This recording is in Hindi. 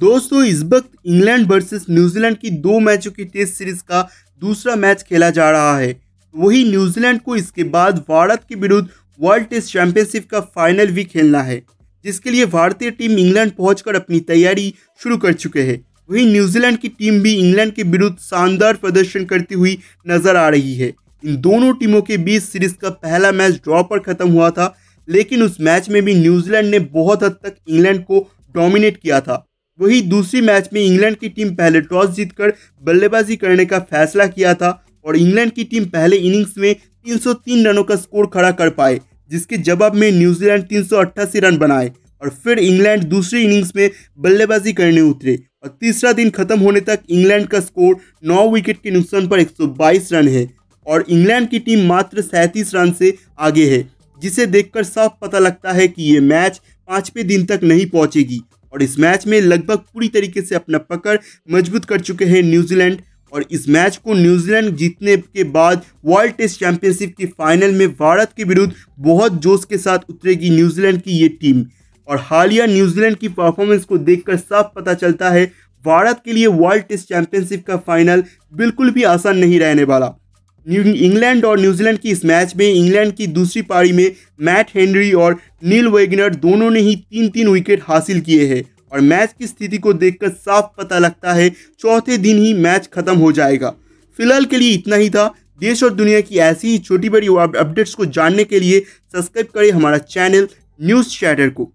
दोस्तों इस वक्त इंग्लैंड वर्सेस न्यूजीलैंड की दो मैचों की टेस्ट सीरीज का दूसरा मैच खेला जा रहा है वही न्यूजीलैंड को इसके बाद भारत के विरुद्ध वर्ल्ड टेस्ट चैंपियनशिप का फाइनल भी खेलना है जिसके लिए भारतीय टीम इंग्लैंड पहुंचकर अपनी तैयारी शुरू कर चुके हैं वहीं न्यूजीलैंड की टीम भी इंग्लैंड के विरुद्ध शानदार प्रदर्शन करती हुई नजर आ रही है इन दोनों टीमों के बीच सीरीज का पहला मैच ड्रॉ पर खत्म हुआ था लेकिन उस मैच में भी न्यूजीलैंड ने बहुत हद तक इंग्लैंड को डोमिनेट किया था वही दूसरी मैच में इंग्लैंड की टीम पहले टॉस जीतकर बल्लेबाजी करने का फैसला किया था और इंग्लैंड की टीम पहले इनिंग्स में 303 रनों का स्कोर खड़ा कर पाए जिसके जवाब में न्यूजीलैंड तीन रन बनाए और फिर इंग्लैंड दूसरी इनिंग्स में बल्लेबाजी करने उतरे और तीसरा दिन खत्म होने तक इंग्लैंड का स्कोर 9 विकेट के नुकसान पर 122 रन है और इंग्लैंड की टीम मात्र सैंतीस रन से आगे है जिसे देखकर साफ पता लगता है कि ये मैच पाँचवें दिन तक नहीं पहुंचेगी और इस मैच में लगभग पूरी तरीके से अपना पकड़ मजबूत कर चुके हैं न्यूजीलैंड और इस मैच को न्यूजीलैंड जीतने के बाद वर्ल्ड टेस्ट चैंपियनशिप की फाइनल में भारत के विरुद्ध बहुत जोश के साथ उतरेगी न्यूजीलैंड की ये टीम और हालिया न्यूजीलैंड की परफॉर्मेंस को देखकर साफ पता चलता है भारत के लिए वर्ल्ड टेस्ट चैंपियनशिप का फाइनल बिल्कुल भी आसान नहीं रहने वाला इंग्लैंड और न्यूजीलैंड की इस मैच में इंग्लैंड की दूसरी पारी में मैट हेनरी और नील वेगनर दोनों ने ही तीन तीन विकेट हासिल किए हैं और मैच की स्थिति को देखकर साफ पता लगता है चौथे दिन ही मैच खत्म हो जाएगा फिलहाल के लिए इतना ही था देश और दुनिया की ऐसी ही छोटी बड़ी अपडेट्स को जानने के लिए सब्सक्राइब करें हमारा चैनल न्यूज़ चैटर को